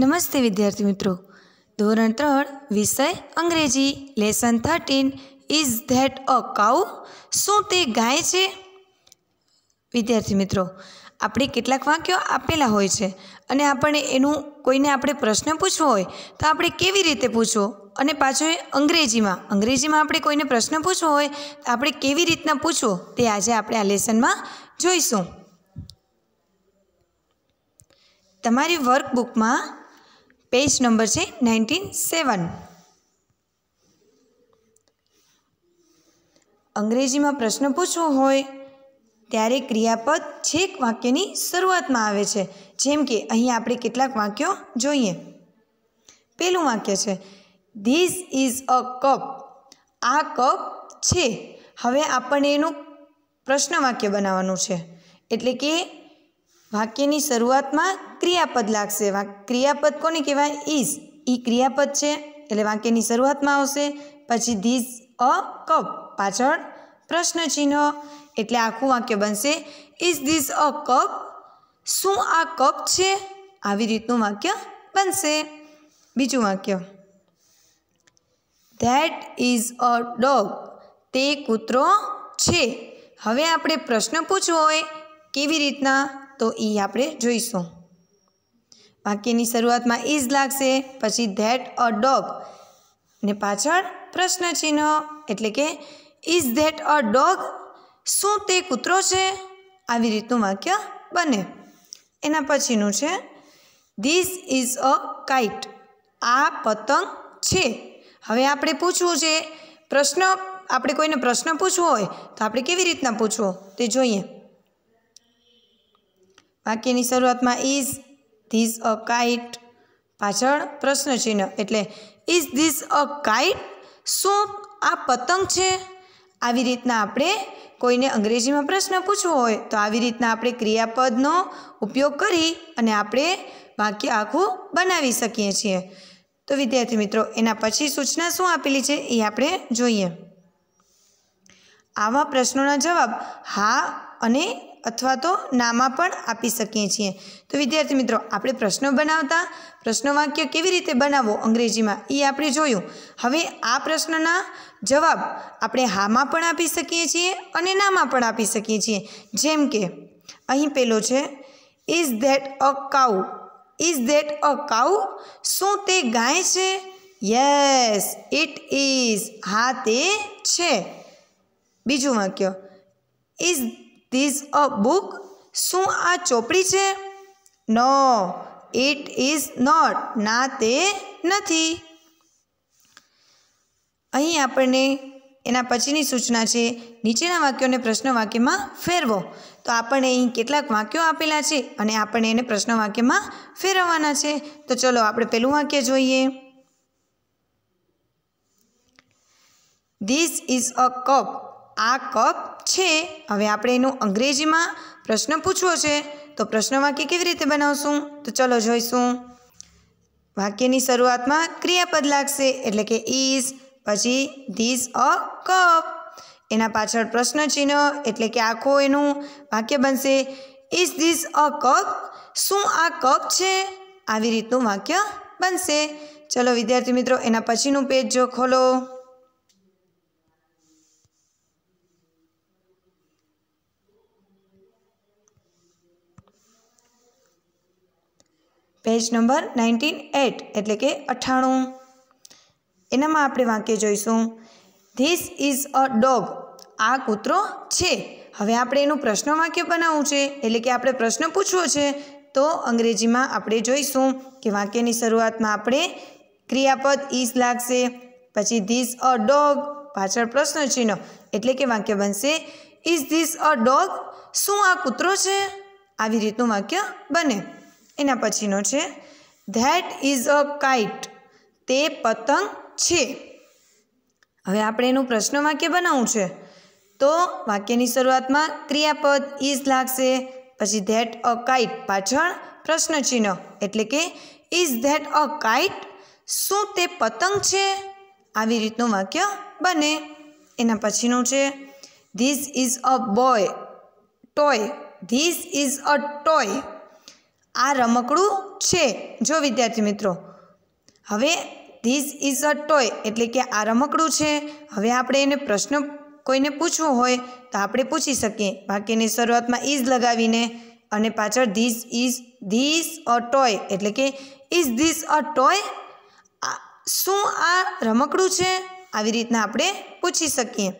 નમસ્તે વિદ્યાર્થી મિત્રો ધોરણ ત્રણ વિષય અંગ્રેજી lesson thirteen is that a cow શું તે ગાય છે વિદ્યાર્થી મિત્રો આપણે કેટલાક વાક્યો આપેલા હોય છે અને આપણે એનું કોઈને આપણે પ્રશ્ન પૂછવો હોય તો આપણે કેવી રીતે પૂછવો અને પાછો એ અંગ્રેજીમાં અંગ્રેજીમાં આપણે કોઈને પ્રશ્ન પૂછવો હોય તો આપણે કેવી રીતના પૂછવો તે આજે આપણે આ લેસનમાં જોઈશું તમારી વર્કબુકમાં પેજ નંબર છે નાઇન્ટીન સેવન અંગ્રેજીમાં પ્રશ્ન પૂછવો હોય ત્યારે ક્રિયાપદ છેક વાક્યની શરૂઆતમાં આવે છે જેમ કે અહીં આપણે કેટલાક વાક્યો જોઈએ પહેલું વાક્ય છે ધીસ ઇઝ અ કપ આ કપ છે હવે આપણને એનું પ્રશ્ન વાક્ય બનાવવાનું છે એટલે કે વાક્યની શરૂઆતમાં ક્રિયાપદ લાગશે ક્રિયાપદ કોને કહેવાય ઇઝ ઈ ક્રિયાપદ છે એટલે વાક્યની શરૂઆતમાં આવશે પછી ધીઝ અ કપ પાછળ પ્રશ્ન ચિહ્ન એટલે આખું વાક્ય બનશે ઇઝ ધીઝ અ કપ શું આ કપ છે આવી રીતનું વાક્ય બનશે બીજું વાક્ય ધેટ ઇઝ અ ડોગ તે કૂતરો છે હવે આપણે પ્રશ્ન પૂછવો હોય કેવી રીતના તો એ આપણે જોઈશું વાક્યની શરૂઆતમાં ઇઝ લાગશે પછી ધેટ અ ડોગ ને પાછળ પ્રશ્ન ચિહ્ન એટલે કે ઇઝ ધેટ અ ડોગ શું તે કૂતરો છે આવી રીતનું વાક્ય બને એના પછીનું છે ધીસ ઇઝ અ કાઇટ આ પતંગ છે હવે આપણે પૂછવું છે પ્રશ્ન આપણે કોઈને પ્રશ્ન પૂછવો હોય તો આપણે કેવી રીતના પૂછવો તે જોઈએ વાક્યની શરૂઆતમાં ઇઝ ધીઝ અ કાઇટ પાછળ પ્રશ્ન ચિહ્ન એટલે ઇઝ ધીસ અ કાઇટ શું આ પતંગ છે આવી રીતના આપણે કોઈને અંગ્રેજીમાં પ્રશ્ન પૂછવો હોય તો આવી રીતના આપણે ક્રિયાપદનો ઉપયોગ કરી અને આપણે વાક્ય આખું બનાવી શકીએ છીએ તો વિદ્યાર્થી મિત્રો એના પછી સૂચના શું આપેલી છે એ આપણે જોઈએ આવા પ્રશ્નોના જવાબ હા અને અથવા તો નામા પણ આપી શકીએ છીએ તો વિદ્યાર્થી મિત્રો આપણે પ્રશ્નો બનાવતા પ્રશ્નો વાક્ય કેવી રીતે બનાવવો અંગ્રેજીમાં એ આપણે જોયું હવે આ પ્રશ્નના જવાબ આપણે હામાં પણ આપી શકીએ છીએ અને નામાં પણ આપી શકીએ છીએ જેમ કે અહીં પેલો છે is that a cow is that a cow શું તે ગાય છે યસ ઇટ ઇઝ હા તે છે બીજું વાક્ય ઇઝ ધીઝ અ બુક શું આ ચોપડી છે નો ઇટ ઇઝ નોટ ના તે નથી અહીં આપણને એના પછીની સૂચના છે નીચેના વાક્યોને પ્રશ્ન વાક્યમાં ફેરવો તો આપણને અહીં કેટલાક વાક્યો આપેલા છે અને આપણને એને પ્રશ્ન વાક્યમાં ફેરવવાના છે તો ચલો આપણે પહેલું વાક્ય જોઈએ ધીસ ઇઝ અ કપ આ કપ છે હવે આપણે એનું અંગ્રેજીમાં પ્રશ્ન પૂછવો છે તો પ્રશ્ન વાક્ય કેવી રીતે બનાવશું તો ચલો જોઈશું વાક્યની શરૂઆતમાં ક્રિયાપદ લાગશે એટલે કે ઇઝ પછી ધીસ અ કપ એના પાછળ પ્રશ્ન ચિહ્ન એટલે કે આખો એનું વાક્ય બનશે ઇઝ ધીસ અ કપ શું આ કપ છે આવી રીતનું વાક્ય બનશે ચલો વિદ્યાર્થી મિત્રો એના પછીનું પેજ જો ખોલો પેજ નંબર નાઇન્ટીન એટ એટલે કે અઠ્ઠાણું એનામાં આપણે વાક્ય જોઈશું ધીસ ઇઝ અ ડોગ આ કૂતરો છે હવે આપણે એનું પ્રશ્ન વાક્ય બનાવવું છે એટલે કે આપણે પ્રશ્ન પૂછવો છે તો અંગ્રેજીમાં આપણે જોઈશું કે વાક્યની શરૂઆતમાં આપણે ક્રિયાપદ ઇઝ લાગશે પછી ધીસ અ ડોગ પાછળ પ્રશ્ન ચિહ્ન એટલે કે વાક્ય બનશે ઇઝ ધીસ અ ડોગ શું આ કૂતરો છે આવી રીતનું વાક્ય બને એના પછીનો છે ધેટ ઇઝ અ કાઇટ તે પતંગ છે હવે આપણે એનું પ્રશ્ન વાક્ય બનાવવું છે તો વાક્યની શરૂઆતમાં ક્રિયાપદ ઇઝ લાગશે પછી ધેટ અ કાઇટ પાછળ પ્રશ્ન ચિહ્ન એટલે કે ઇઝ ધેટ અ કાઇટ શું તે પતંગ છે આવી રીતનું વાક્ય બને એના પછીનું છે this is a boy toy this is a toy આ રમકડું છે જો વિદ્યાર્થી મિત્રો હવે ધીસ ઇઝ અ ટોય એટલે કે આ રમકડું છે હવે આપણે એને પ્રશ્ન કોઈને પૂછવો હોય તો આપણે પૂછી શકીએ વાક્યની શરૂઆતમાં ઇઝ લગાવીને અને પાછળ this is this a toy એટલે કે ઇઝ ધીસ અ ટોય શું આ રમકડું છે આવી રીતના આપણે પૂછી શકીએ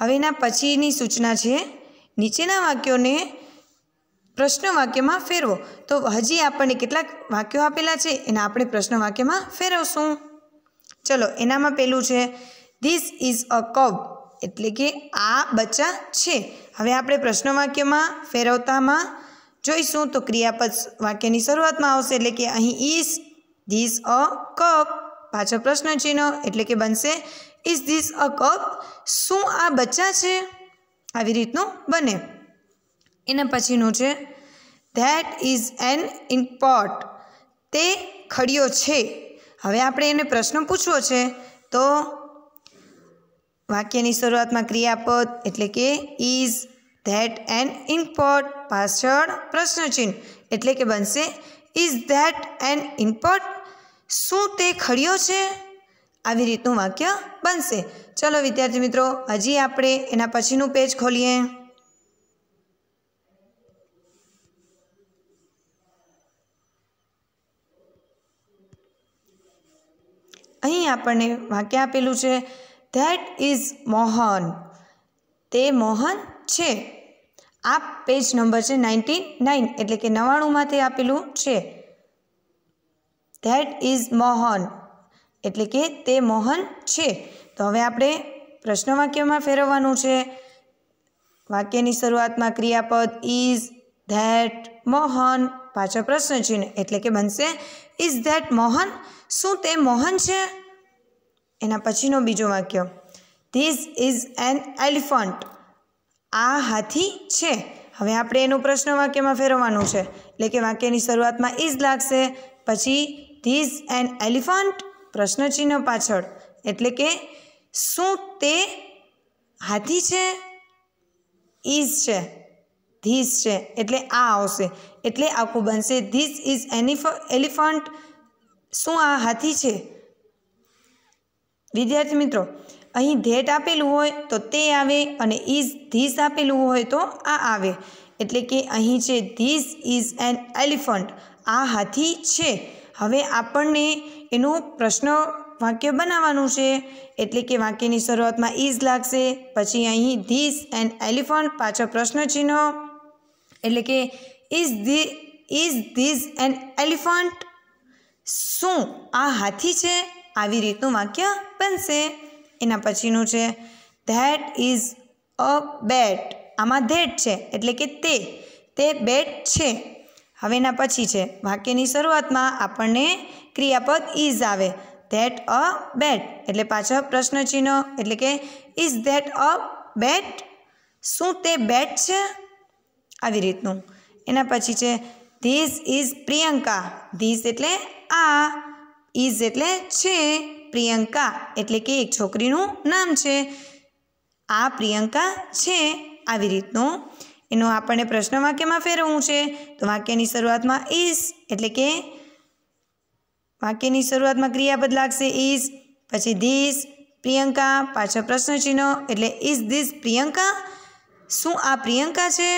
હવેના પછીની સૂચના છે નીચેના વાક્યોને પ્રશ્ન વાક્યમાં ફેરવો તો હજી આપણને કેટલાક વાક્યો આપેલા છે એના આપણે પ્રશ્નવાક્યમાં ફેરવશું ચલો એનામાં પહેલું છે ધીસ ઇઝ અ કબ એટલે કે આ બચ્ચા છે હવે આપણે પ્રશ્નવાક્યમાં ફેરવતામાં જોઈશું તો ક્રિયાપદ વાક્યની શરૂઆતમાં આવશે એટલે કે અહીં ઇઝ ધીસ અ કપ પાછળ પ્રશ્ન ચિહ્ન એટલે કે બનશે ઇઝ ધીસ અ કપ શું આ બચ્ચા છે આવી રીતનું બને એના પછીનું છે ધેટ ઇઝ એન ઇમ્પોર્ટ તે ખડીયો છે હવે આપણે એને પ્રશ્ન પૂછવો છે તો વાક્યની શરૂઆતમાં ક્રિયાપદ એટલે કે ઇઝ ધેટ એન ઇમ્પોર્ટ પાછળ પ્રશ્નચિહ્ન એટલે કે બનશે ઇઝ ધેટ એન ઇમ્પોર્ટ શું તે ખડીયો છે આવી રીતનું વાક્ય બનશે ચલો વિદ્યાર્થી મિત્રો હજી આપણે એના પછીનું પેજ ખોલીએ અહીં આપણને વાક્ય આપેલું છે ધેટ ઇઝ મોહન તે મોહન છે આ પેજ નંબર છે નાઇન્ટી નાઇન એટલે કે નવ્વાણુંમાંથી આપેલું છે ધેટ ઇઝ મોહન એટલે કે તે મોહન છે તો હવે આપણે પ્રશ્ન વાક્યમાં ફેરવવાનું છે વાક્યની શરૂઆતમાં ક્રિયાપદ ઇઝ ધેટ મોહન પાછળ પ્રશ્ન ચિહ્ન એટલે કે બનશે ઇઝ ધેટ મોહન શું તે મોહન છે એના પછીનો બીજો વાક્ય ધીસ ઇઝ એન એલિફન્ટ આ હાથી છે હવે આપણે એનું પ્રશ્ન વાક્યમાં ફેરવવાનું છે એટલે કે વાક્યની શરૂઆતમાં ઇઝ લાગશે પછી ધીઝ એન એલિફન્ટ પ્રશ્ન ચિહ્ન પાછળ એટલે કે શું તે હાથી છે ઇઝ છે ધીસ છે એટલે આ આવશે એટલે આખું બનશે ધીસ ઇઝ એનિફ એલિફન્ટ શું આ હાથી છે વિદ્યાર્થી મિત્રો અહીં ધેટ આપેલું હોય તો તે આવે અને ઇઝ ધીસ આપેલું હોય તો આ આવે એટલે કે અહીં છે ધીસ ઇઝ એન એલિફન્ટ આ હાથી છે હવે આપણને એનું પ્રશ્ન વાક્ય બનાવવાનું છે એટલે કે વાક્યની શરૂઆતમાં ઇઝ લાગશે પછી અહીં ધીસ એન એલિફન્ટ પાછળ પ્રશ્ન ચિહ્ન એટલે કે is the is this an elephant શું આ હાથી છે આવી રીતનું વાક્ય બનશે એના પછીનું છે ધેટ ઇઝ અ બેટ આમાં ધેટ છે એટલે કે તે તે બેટ છે હવેના પછી છે વાક્યની શરૂઆતમાં આપણને ક્રિયાપદ ઇઝ આવે ધેટ અ બેટ એટલે પાછળ પ્રશ્ન એટલે કે ઇઝ ધેટ અ બેટ શું તે બેટ છે આવી રીતનું એના પછી છે ધીસ ઇઝ પ્રિયંકા ધીસ એટલે આ ઇઝ એટલે છે પ્રિયંકા એટલે કે એક છોકરીનું નામ છે આ પ્રિયંકા છે આવી રીતનું એનું આપણને પ્રશ્ન વાક્યમાં ફેરવવું છે તો વાક્યની શરૂઆતમાં ઇઝ એટલે કે વાક્યની શરૂઆતમાં ક્રિયાપદ લાગશે ઇઝ પછી ધીસ પ્રિયંકા પાછળ પ્રશ્ન ચિહ્ન એટલે ઇઝ ધીસ પ્રિયંકા શું આ પ્રિયંકા છે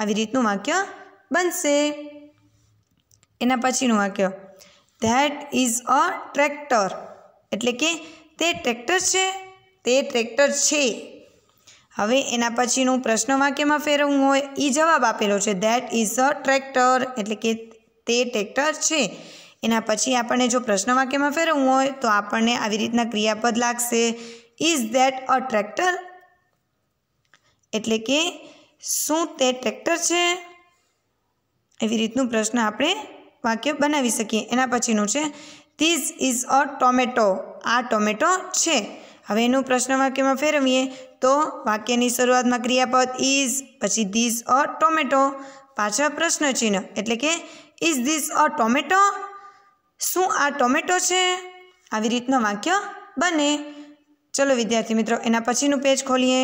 આવી રીતનું વાક્ય બનશે એના પછીનું વાક્ય ધેટ ઇઝ અ ટ્રેક્ટર એટલે કે તે ટ્રેક્ટર છે તે ટ્રેક્ટર છે હવે એના પછીનું પ્રશ્ન વાક્યમાં ફેરવવું હોય એ જવાબ આપેલો છે ધેટ ઇઝ અ ટ્રેક્ટર એટલે કે તે ટ્રેક્ટર છે એના પછી આપણને જો પ્રશ્ન વાક્યમાં ફેરવવું હોય તો આપણને આવી રીતના ક્રિયાપદ લાગશે ઇઝ ધેટ અ ટ્રેક્ટર એટલે કે શું તે ટ્રેક્ટર છે એવી રીતનું પ્રશ્ન આપણે વાક્ય બનાવી શકીએ એના પછીનું છે ધીસ ઇઝ અ ટોમેટો આ ટોમેટો છે હવે એનું પ્રશ્ન વાક્યમાં ફેરવીએ તો વાક્યની શરૂઆતમાં ક્રિયાપદ ઇઝ પછી ધીસ અ ટોમેટો પાછળ પ્રશ્ન ચિહ્ન એટલે કે ઇઝ ધીસ અ ટોમેટો શું આ ટોમેટો છે આવી રીતનું વાક્ય બને ચલો વિદ્યાર્થી મિત્રો એના પછીનું પેજ ખોલીએ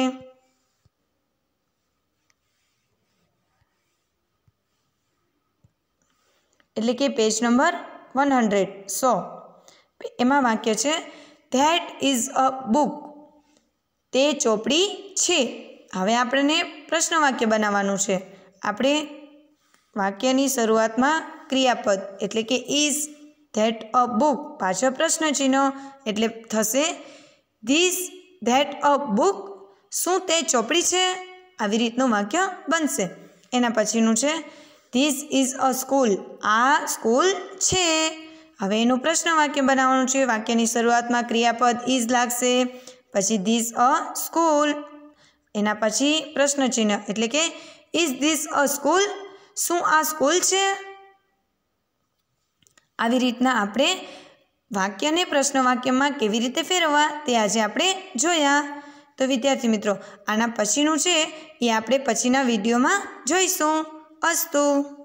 એટલે કે પેજ નંબર વન હંડ્રેડ સો એમાં વાક્ય છે ધેટ ઇઝ અ બુક તે ચોપડી છે હવે આપણને પ્રશ્ન વાક્ય બનાવવાનું છે આપણે વાક્યની શરૂઆતમાં ક્રિયાપદ એટલે કે ઇઝ ધેટ અ બુક પાછળ પ્રશ્ન એટલે થશે ધીસ ધેટ અ બુક શું તે ચોપડી છે આવી રીતનું વાક્ય બનશે એના પછીનું છે ધીસ ઇઝ અ સ્કૂલ આ સ્કૂલ છે હવે એનું પ્રશ્ન વાક્ય બનાવવાનું છે વાક્યની શરૂઆતમાં ક્રિયાપદ ઇઝ લાગશે પછી ધીસ અ સ્કૂલ એના પછી પ્રશ્ન ચિહ્ન એટલે કે ઇઝ ધીસ અ સ્કૂલ શું આ સ્કૂલ છે આવી રીતના આપણે વાક્યને પ્રશ્ન વાક્યમાં કેવી રીતે ફેરવવા તે આજે આપણે જોયા તો વિદ્યાર્થી મિત્રો આના પછીનું છે એ આપણે પછીના વિડીયોમાં જોઈશું अस्तु